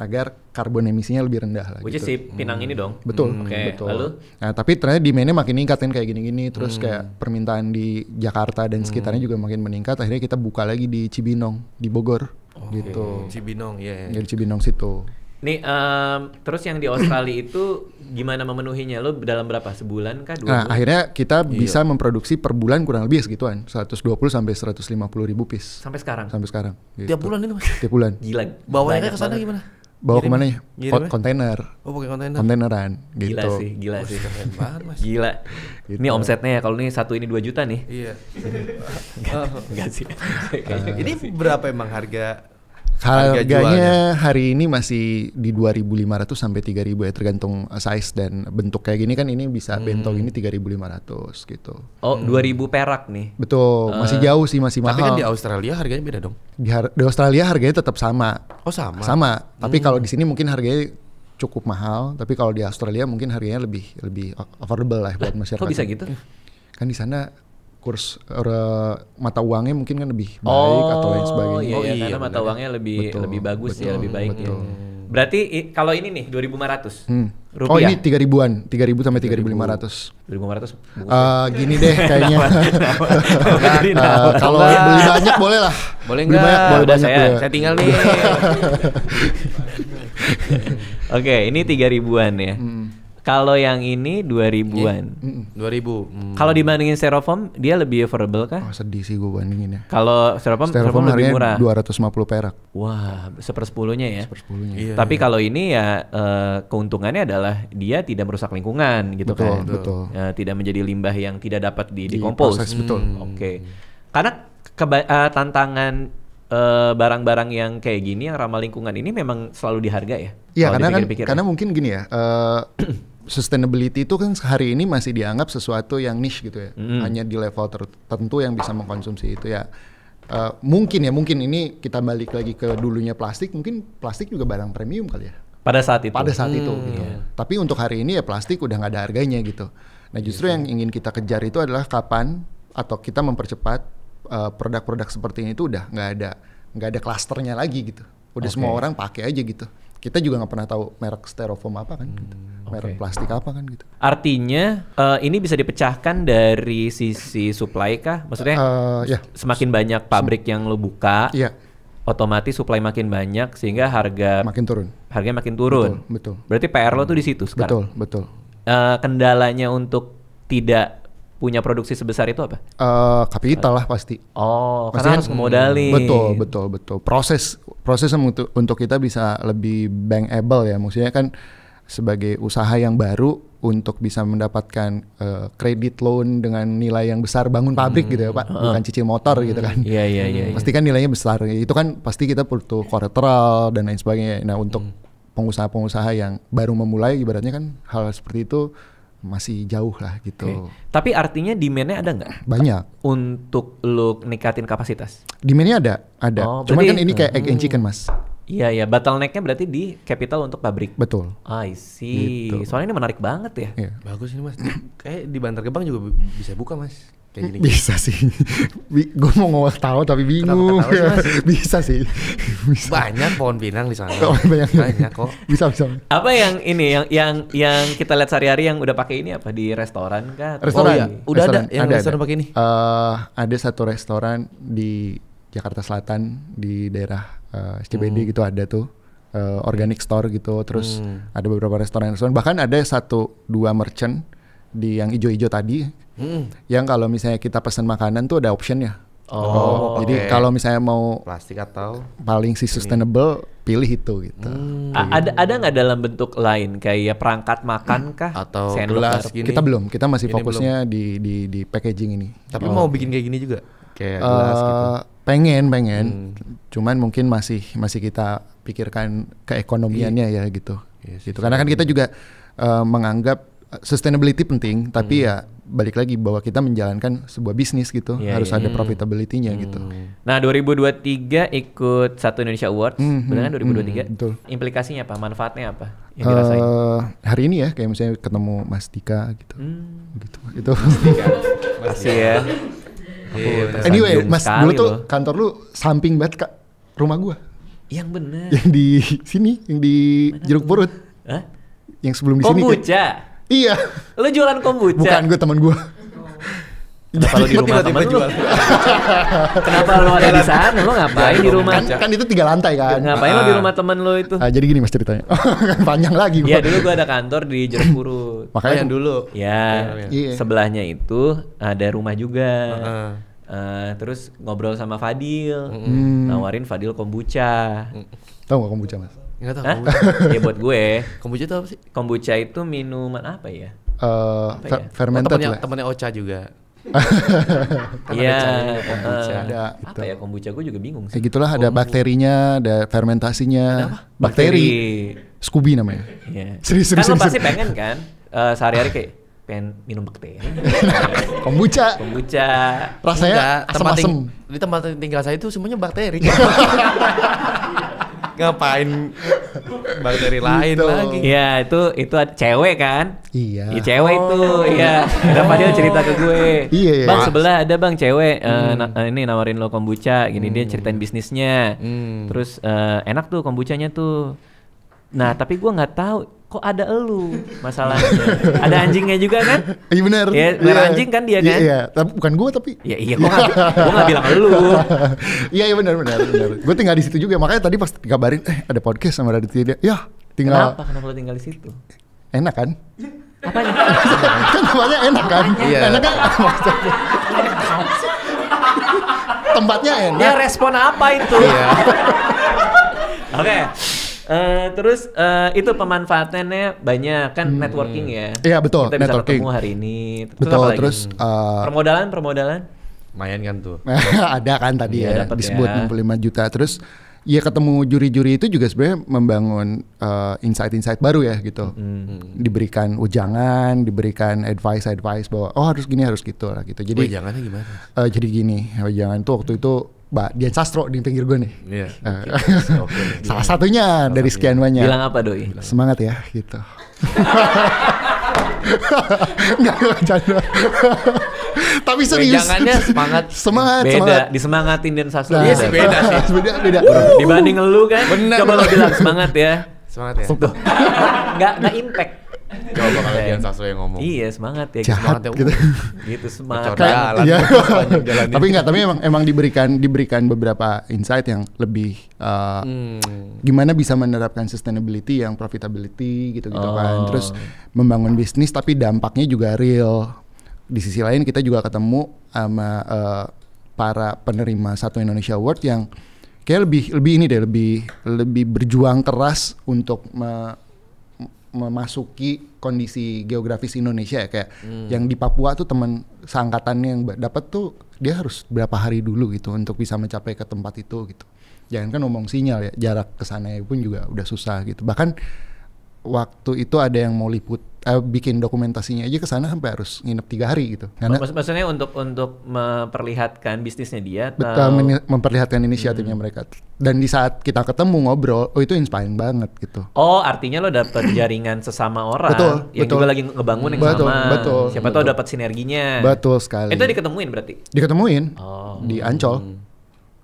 agar karbon emisinya lebih rendah lah. Which gitu. is si Pinang hmm. ini dong. Hmm, betul, hmm. okay. betul. Lalu? Nah, tapi ternyata demandnya makin meningkat kan kayak gini-gini, terus hmm. kayak permintaan di Jakarta dan sekitarnya hmm. juga makin meningkat. Akhirnya kita buka lagi di Cibinong, di Bogor, okay. gitu. Cibinong, ya. Yeah. Jadi Cibinong situ. Nih, um, terus yang di Australia itu gimana memenuhinya? Lo dalam berapa sebulan kah? Dua nah, bulan? akhirnya kita iya. bisa memproduksi per bulan kurang lebih segituan, 120 sampai 150 ribu piece. Sampai sekarang? Sampai sekarang. Gitu. Tiap bulan itu? Tiap bulan. Gila. Bawanya ke sana gimana? bawa kemana mana ya? Kontainer. Oh, pakai kontainer. Kontaineran gitu. Gila sih, gila sih. banget, Gila. Gitu. Ini omsetnya ya kalau ini satu ini 2 juta nih. Iya. Oh. Enggak sih. ini berapa emang harga Harga Harganya jualnya. hari ini masih di 2.500 sampai 3.000 ya tergantung size dan bentuk kayak gini kan ini bisa hmm. ribu ini 3.500 gitu. Oh, hmm. 2.000 perak nih. Betul, eh. masih jauh sih, masih mahal. Tapi kan di Australia harganya beda dong. Di, har di Australia harganya tetap sama. Oh, sama. Sama, tapi hmm. kalau di sini mungkin harganya cukup mahal, tapi kalau di Australia mungkin harganya lebih lebih affordable lah buat masyarakat. Kok bisa gitu? Kan di sana kurs uh, mata uangnya mungkin kan lebih baik oh, atau lain oh, sebagainya. Iya, oh iya, iya karena mata bener. uangnya lebih betul, lebih bagus ya, betul, ya, lebih baik ya. betul. ya. Berarti i, kalau ini nih 2500 hmm. rupiah. Oh ini 3000-an, 3000 sampai 3500. 2500. Uh, gini deh kayaknya. Eh, kalau beli banyak boleh lah. Boleh enggak? banyak, boleh Udah banyak saya, boleh. saya tinggal nih. Oke, okay, ini 3000-an ya. Hmm. Kalau yang ini 2000-an. Yeah. 2000. Hmm. Kalau dibandingin styrofoam, dia lebih affordable kah? Oh, sedih sih gue bandingin ya. Kalau styrofoam, styrofoam, styrofoam lebih murah. 250 perak. Wah, sepersepuluhnya ya. Sepersepuluhnya. Iya, Tapi iya. kalau ini ya eh, keuntungannya adalah dia tidak merusak lingkungan gitu betul, kan. Betul, Ya, tidak menjadi limbah yang tidak dapat di, di hmm. betul. Oke. Okay. Karena keba- uh, tantangan eh, barang-barang uh, yang kayak gini yang ramah lingkungan ini memang selalu dihargai ya? Iya karena kan ya. karena mungkin gini ya uh, sustainability itu kan hari ini masih dianggap sesuatu yang niche gitu ya, mm. hanya di level tertentu yang bisa mengkonsumsi itu ya. Uh, mungkin ya, mungkin ini kita balik lagi ke dulunya plastik, mungkin plastik juga barang premium kali ya. Pada saat itu. Pada saat hmm. itu. Gitu. Yeah. Tapi untuk hari ini ya plastik udah nggak ada harganya gitu. Nah justru yeah. yang ingin kita kejar itu adalah kapan atau kita mempercepat eh, produk-produk uh, seperti ini tuh udah nggak ada nggak ada klasternya lagi gitu. Udah okay. semua orang pakai aja gitu kita juga nggak pernah tahu merek styrofoam apa kan gitu. hmm, gitu. merek okay. plastik apa kan gitu artinya uh, ini bisa dipecahkan dari sisi supply kah maksudnya uh, eh, yeah. semakin banyak pabrik yang lo buka yeah. otomatis supply makin banyak sehingga harga makin turun harganya makin turun betul, betul. berarti PR lo tuh di situ sekarang betul betul uh, kendalanya untuk tidak punya produksi sebesar itu apa? Uh, kapital lah pasti. Oh, pasti karena harus modali. Betul, betul, betul. Proses proses untuk untuk kita bisa lebih bankable ya. Maksudnya kan sebagai usaha yang baru untuk bisa mendapatkan eh, kredit uh, loan dengan nilai yang besar bangun pabrik hmm. gitu ya Pak, bukan cicil motor hmm. gitu kan. Iya iya iya, hmm. iya. Pasti kan nilainya besar. Itu kan pasti kita perlu kolateral dan lain sebagainya. Nah, untuk hmm. pengusaha-pengusaha yang baru memulai ibaratnya kan hal seperti itu masih jauh lah gitu. Okay. Tapi artinya demandnya ada nggak? Banyak. Untuk lo nikatin kapasitas? Demandnya ada, ada. Oh, Cuma kan ini kayak egg and hmm. chicken mas. Iya iya, bottlenecknya berarti di capital untuk pabrik. Betul. Ah, I see. Gitu. Soalnya ini menarik banget ya. Iya. Bagus ini mas. Kayak di Bantar Gebang juga bisa buka mas. Kayak gini. Bisa sih. gue mau ngomong tahu tapi bingung. Sih, bisa sih. bisa. Banyak pohon pinang di sana. Oh, banyak. Banyak kok. Bisa bisa. Apa yang ini yang yang yang kita lihat sehari-hari yang udah pakai ini apa di restoran kan? Restoran. Oh, iya. Udah restoran. ada yang ada, restoran pakai ini. Uh, ada satu restoran di Jakarta Selatan di daerah uh, eh, SCBD hmm. gitu ada tuh uh, organic store gitu terus hmm. ada beberapa restoran-restoran bahkan ada satu dua merchant di yang ijo-ijo tadi hmm. yang kalau misalnya kita pesan makanan tuh ada optionnya oh, oh okay. jadi kalau misalnya mau plastik atau paling si sustainable ini. pilih itu gitu hmm. ada ada nggak dalam bentuk lain kayak perangkat makan kah atau gelas kita belum kita masih ini fokusnya belum. di di di packaging ini tapi oh. mau bikin kayak gini juga kayak gelas gitu. Eh, pengen, pengen. Hmm. Cuman mungkin masih masih kita pikirkan keekonomiannya iya. ya gitu. Yes, iya gitu. Karena kan kita juga uh, menganggap sustainability penting, tapi hmm. ya balik lagi bahwa kita menjalankan sebuah bisnis gitu yeah, harus yeah. ada profitability-nya gitu. hmm. gitu. Nah, 2023 ikut satu Indonesia Awards, hmm, hmm benar kan 2023? Hmm, betul. Implikasinya apa? Manfaatnya apa? Yang eh, dirasain? hari ini ya kayak misalnya ketemu Mas Dika gitu. Hmm. Gitu. Itu Mas Dika. Mas Dika. ya. Iya, anyway, Mas dulu tuh kantor lu samping banget Kak rumah gua. Yang bener. Yang di sini, yang di Mana Jeruk Purut. Hah? Yang sebelum di sini. Kombucha. Iya. Lu jualan kombucha. Bukan gua teman gua. Kenapa lo di rumah tiba-tiba jual. Kenapa lo ada di kan sana? lo ngapain di kan rumah? Kan, kan itu tiga lantai kan. Ngapain lo di ah. rumah temen lo itu? Ah, jadi gini Mas ceritanya. Panjang lagi gue Iya, dulu gue ada kantor di Jeruk Purut. Makanya yang dulu. Ya, sebelahnya itu ada rumah juga. uh terus ngobrol sama Fadil, mm. nawarin Fadil kombucha. Mm. tau gak kombucha mas? Enggak tahu. ya buat gue. Kombucha itu apa sih? Kombucha itu minuman apa ya? Uh, apa ya? fermented oh, temennya, lah. Temennya Ocha juga. Iya. Eh, eh. ada apa gitu. ya kombucha gue juga bingung sih. Ya gitulah ada bakterinya, ada fermentasinya. Ada apa? Bakteri. Bakteri. Scooby namanya. Iya. Serius, serius, kan serius, lo pasti pengen kan uh, sehari-hari kayak pengen minum bakteri. kombucha. Kombucha. Rasanya asam-asam. Di tempat tinggal saya itu semuanya bakteri ngapain bakteri lain itu. lagi ya itu itu cewek kan iya ya, cewek oh. itu iya kenapa dia cerita ke gue iya, iya, iya bang sebelah ada bang cewek eh, hmm. uh, ini nawarin lo kombucha gini hmm. dia ceritain bisnisnya hmm. terus uh, enak tuh kombuchanya tuh nah tapi gue nggak tahu kok ada elu masalahnya ada anjingnya juga kan iya benar ya benar yeah. Iya. anjing kan dia iya, kan iya, yeah, yeah. bukan gue tapi ya iya gua gak, gua nggak bilang elu iya iya benar benar benar gue tinggal di situ juga makanya tadi pas kabarin eh ada podcast sama Raditya dia ya tinggal kenapa kenapa lo tinggal di situ enak kan ya kan namanya enak kan iya. enak kan tempatnya enak ya respon apa itu iya. oke okay. Uh, terus uh, itu pemanfaatannya banyak kan hmm. networking hmm. ya. Iya betul. Kita bisa ketemu hari ini. Terus betul. Apalagi? terus uh, permodalan permodalan. Lumayan kan tuh. ada kan tadi iya, ya, ya disebut ya. 65 juta. Terus ya ketemu juri-juri itu juga sebenarnya membangun insight insight-insight baru ya gitu. Hmm, hmm. Diberikan ujangan, diberikan advice-advice bahwa oh harus gini harus gitu lah gitu. Jadi ujangannya gimana? Uh, jadi gini, ujangan tuh waktu itu Mbak Dian Sastro di pinggir gue nih. Yeah. Iya. okay. salah satunya Bilang. dari sekian banyak. Bilang apa doi? Semangat ya gitu. Enggak, canda. Tapi serius. Jangannya semangat. Semangat, beda. semangat. Disemangatin Dian Sastro. Nah, iya sih beda sih. beda, beda. Dibanding lu kan. Bener. Coba lu bilang semangat ya. Semangat ya. Tuh. Enggak, enggak impact. Coba bakal Dian yang ngomong. Iya, semangat ya. Jahat semangat ya. Gitu. Uh, gitu semangat. ya. iya. tapi enggak, tapi emang emang diberikan diberikan beberapa insight yang lebih uh, hmm. gimana bisa menerapkan sustainability yang profitability gitu-gitu kan. oh. kan. Terus membangun bisnis tapi dampaknya juga real. Di sisi lain kita juga ketemu sama uh, para penerima satu Indonesia Award yang kayak lebih lebih ini deh, lebih lebih berjuang keras untuk me, memasuki kondisi geografis Indonesia ya kayak hmm. yang di Papua tuh teman seangkatannya yang dapat tuh dia harus berapa hari dulu gitu untuk bisa mencapai ke tempat itu gitu. Jangan kan ngomong sinyal ya, jarak ke sana pun juga udah susah gitu. Bahkan waktu itu ada yang mau liput eh, bikin dokumentasinya aja ke sana sampai harus nginep tiga hari gitu. Karena Maksud, maksudnya untuk untuk memperlihatkan bisnisnya dia atau memperlihatkan inisiatifnya hmm. mereka. Dan di saat kita ketemu ngobrol, oh itu inspiring banget gitu. Oh, artinya lo dapet jaringan sesama orang betul, yang betul. juga lagi ngebangun yang betul, sama. Betul, Siapa betul. tahu dapat sinerginya. Betul sekali. Itu diketemuin berarti? Diketemuin. Oh. Di Ancol. Hmm.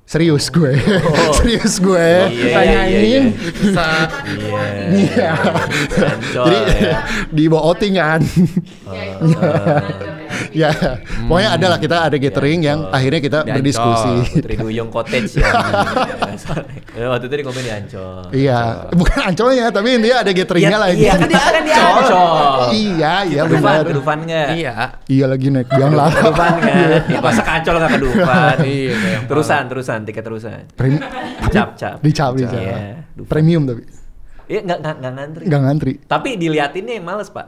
Serius gue, oh. serius gue. Iya, Tanyain. Iya iya, iya. iya. iya. Jadi di voting kan. Oh, oh. ya, hmm. pokoknya ada lah kita ada gathering ya, yang akhirnya kita di berdiskusi. Putri Duyung Cottage ya. ya. Waktu itu di komen di Ancol. Iya, bukan Ancolnya tapi intinya ada gatheringnya iya, lah. Iya, kan dia ada kan di Ancol. Iya, iya benar. Kedufan nggak? Iya. Iya lagi naik yang lah. Kedufan kan. Iya. Ya masa kancol nggak kedufan. Iya. Terusan, terusan, tiket terusan. cap cap. Dicap, dicap. Iya, premium tapi. Iya nggak nggak ngantri. Nggak ngantri. Tapi diliatinnya yang males pak.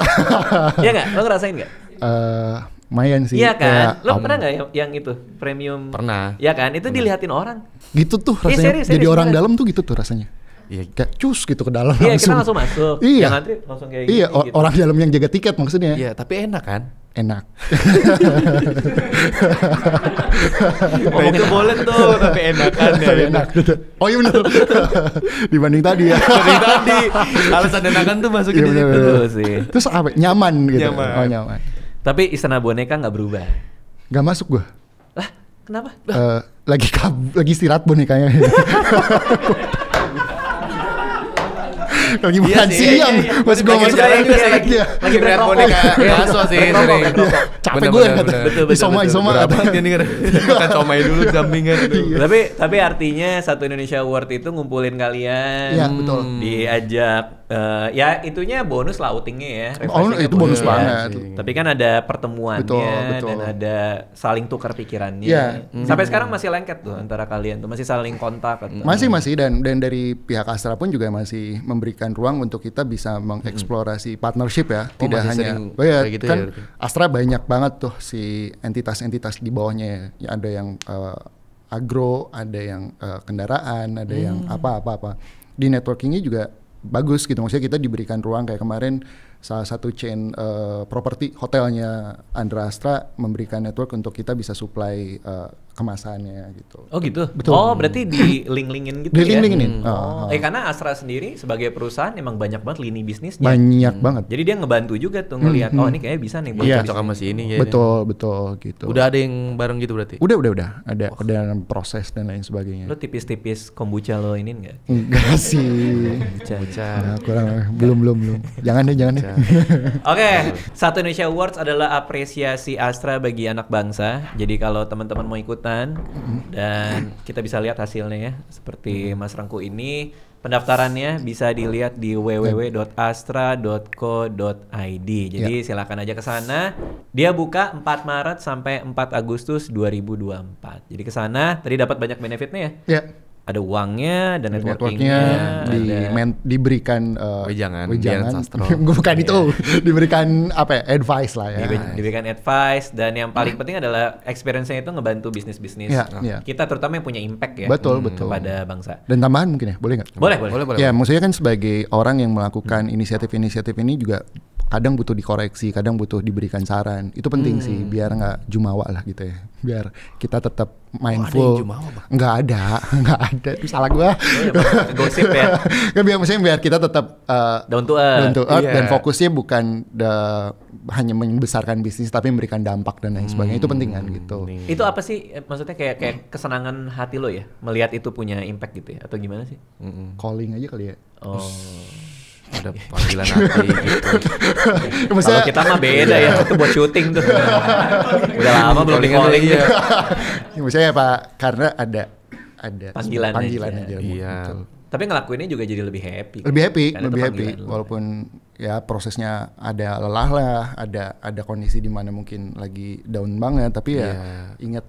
Iya nggak? Lo ngerasain nggak? Eh Mayan sih. Iya kan? Kayak, Lo um, pernah nggak yang, yang itu premium? Pernah. Iya kan? Itu pernah. dilihatin orang. Gitu tuh iya, rasanya. Eh, serius, serius, Jadi serius, orang bener. dalam tuh gitu tuh rasanya. Iya, kayak cus gitu ke dalam iya, langsung. Iya, kita langsung masuk. Iya. Yang antri langsung kayak iya, gitu. Iya, orang dalam yang jaga tiket maksudnya. Iya, tapi enak kan? Enak. oh, itu boleh tuh, tapi enak kan ya. Gitu. Tapi enak. Gitu. Oh iya benar. Dibanding tadi ya. Dibanding tadi. Alasan enakan tuh masukin iya, bener, bener. sih. Terus apa? Nyaman gitu. Nyaman. Oh, nyaman. Tapi istana boneka nggak berubah. Gak masuk gua. Lah, kenapa? Uh, lagi kab lagi istirahat bonekanya. lagi iya makan iya siang iya, iya. pas iya. gue masuk lagi lagi, iya. lagi berat boneka bakso sih sering capek gue isoma isoma makan somai dulu jambingan tapi tapi artinya satu Indonesia Award itu ngumpulin kalian ya, betul hmm. diajak Uh, ya itunya bonus lah outingnya ya. Oh, itu bonus, bonus banget. Ya. Tapi kan ada pertemuannya betul, betul. dan ada saling tukar pikirannya. Yeah. Mm. Sampai hmm. sekarang masih lengket tuh antara kalian tuh masih saling kontak. Atau... Masih masih dan dan dari pihak Astra pun juga masih memberi memberikan ruang untuk kita bisa mengeksplorasi hmm. partnership ya, oh, tidak hanya oh iya, gitu ya, gitu kan ya. Astra banyak banget tuh si entitas-entitas di bawahnya ya, ya ada yang uh, agro, ada yang uh, kendaraan, ada hmm. yang apa-apa-apa. Mm. Di networkingnya juga bagus gitu, maksudnya kita diberikan ruang kayak kemarin salah satu chain uh, properti hotelnya Andra Astra memberikan network untuk kita bisa supply uh, kemasannya gitu. Oh gitu. Betul. Oh berarti di link-linkin gitu di ya. Di link linkin Hmm. Oh. Eh karena Astra sendiri sebagai perusahaan emang banyak banget lini bisnisnya. Banyak hmm. banget. Jadi dia ngebantu juga tuh ngelihat hmm. oh hmm. ini kayaknya bisa nih buat yeah. cocok sama si ini ya. Betul, ya. betul gitu. Udah ada yang bareng gitu berarti? Udah, udah, udah. Ada oh. dalam proses dan lain sebagainya. Lo tipis-tipis kombucha lo ini enggak? Enggak sih. kombucha. Nah, kurang belum belum belum. Jangan deh, jangan deh. Oke, okay. satu Indonesia Awards adalah apresiasi Astra bagi anak bangsa. Jadi kalau teman-teman mau ikutan kesempatan dan kita bisa lihat hasilnya ya. Seperti Mas Rangku ini pendaftarannya bisa dilihat di www.astra.co.id. Jadi ya. silakan aja ke sana. Dia buka 4 Maret sampai 4 Agustus 2024. Jadi ke sana tadi dapat banyak benefitnya ya. ya ada uangnya dan networkingnya di men, diberikan uh, wejangan, wejangan. bukan yeah. itu iya, iya. diberikan apa ya, advice lah ya diberikan advice dan yang paling hmm. penting adalah experience-nya itu ngebantu bisnis bisnis yeah, yeah. kita terutama yang punya impact ya betul hmm. betul pada bangsa dan tambahan mungkin ya boleh nggak boleh boleh boleh ya maksudnya kan sebagai orang yang melakukan inisiatif-inisiatif ini juga kadang butuh dikoreksi, kadang butuh diberikan saran. Itu penting hmm. sih biar nggak jumawa lah gitu ya. Biar kita tetap mindful. Oh, ada nggak ada, nggak ada. Itu salah gua. Oh, iya, gosip ya. Kan biar maksudnya biar kita tetap uh, down to earth, down to earth yeah. dan fokusnya bukan the, hanya membesarkan bisnis tapi memberikan dampak dan lain sebagainya. Itu penting kan hmm, gitu. Nih. Itu apa sih eh, maksudnya kayak kayak kesenangan hati lo ya melihat itu punya impact gitu ya atau gimana sih? Mm -mm. Calling aja kali ya. Oh ada panggilan hati gitu. Kalau kita mah beda ya, iya. itu buat syuting tuh. Udah lama belum di calling ya. Maksudnya ya Pak, karena ada ada panggilan, panggilan aja. aja iya. Gitu. Tapi ngelakuinnya juga jadi lebih happy. Lebih happy, kan? lebih happy. Walaupun ya prosesnya ada lelah lah, ada ada kondisi di mana mungkin lagi down banget, tapi ya yeah. ingat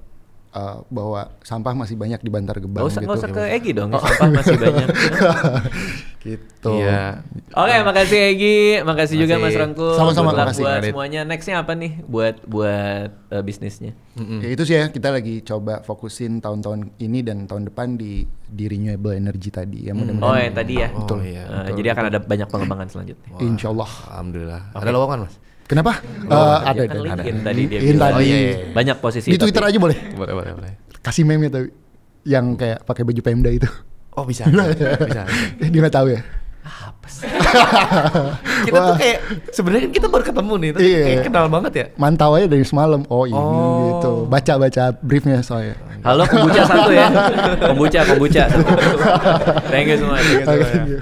uh, bahwa sampah masih banyak di Bantar Gebang gak usah, gitu. Gak usah ke iya. Egi dong, oh. sampah masih banyak. Gitu. Iya. Oke, okay, nah. makasih Egi, makasih makasih juga Mas Rangkul. Sama-sama makasih buat Marit. semuanya. Nextnya apa nih buat buat uh, bisnisnya? Mm-hmm. Ya, itu sih ya kita lagi coba fokusin tahun-tahun ini dan tahun depan di di renewable energy tadi ya mudah-mudahan. Oh, yang tadi ya. Betul. Oh, iya, betul. Uh, betul. Jadi akan ada banyak pengembangan selanjutnya. Wah, Insya Alhamdulillah. Okay. Ada lowongan, Mas? Kenapa? Oh, uh, ada, kan ada, ada. tadi dia. Tadi. Oh, iya, iya, iya. Banyak posisi. Di Twitter tapi. aja boleh. Boleh, boleh, boleh. Kasih meme ya tapi yang kayak pakai baju Pemda itu. Oh bisa. bisa. Iya, iya. bisa. Dia nggak tahu ya. Apa sih? kita Wah. tuh kayak sebenarnya kan kita baru ketemu nih, tapi iya. kayak kenal banget ya. Mantau aja dari semalam. Oh ini oh. gitu. Baca baca briefnya soalnya. Halo kombucha satu ya. kombucha kombucha. Thank you semua. Thank you. Semua.